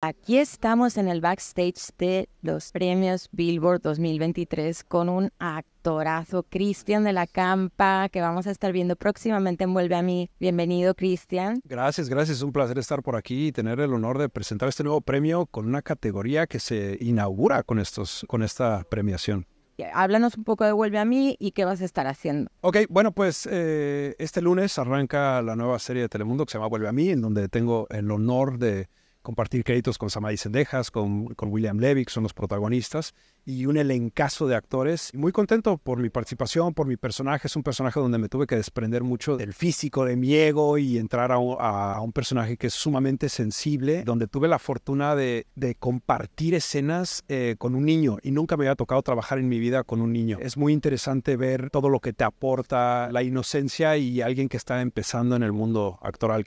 Aquí estamos en el backstage de los premios Billboard 2023 con un actorazo, Cristian de la Campa, que vamos a estar viendo próximamente en Vuelve a mí. Bienvenido, Cristian. Gracias, gracias. Es un placer estar por aquí y tener el honor de presentar este nuevo premio con una categoría que se inaugura con, estos, con esta premiación háblanos un poco de Vuelve a mí y qué vas a estar haciendo. Ok, bueno, pues eh, este lunes arranca la nueva serie de Telemundo que se llama Vuelve a mí, en donde tengo el honor de compartir créditos con Samadhi Sendejas, con, William Levick, son los protagonistas, y un elencazo de actores. Muy contento por mi participación, por mi personaje. Es un personaje donde me tuve que desprender mucho del físico, de mi ego, y entrar a, un personaje que es sumamente sensible, donde tuve la fortuna de, compartir escenas eh, con un niño, y nunca me había tocado trabajar en mi vida con un niño. Es muy interesante ver todo lo que te aporta la inocencia y alguien que está empezando en el mundo actoral.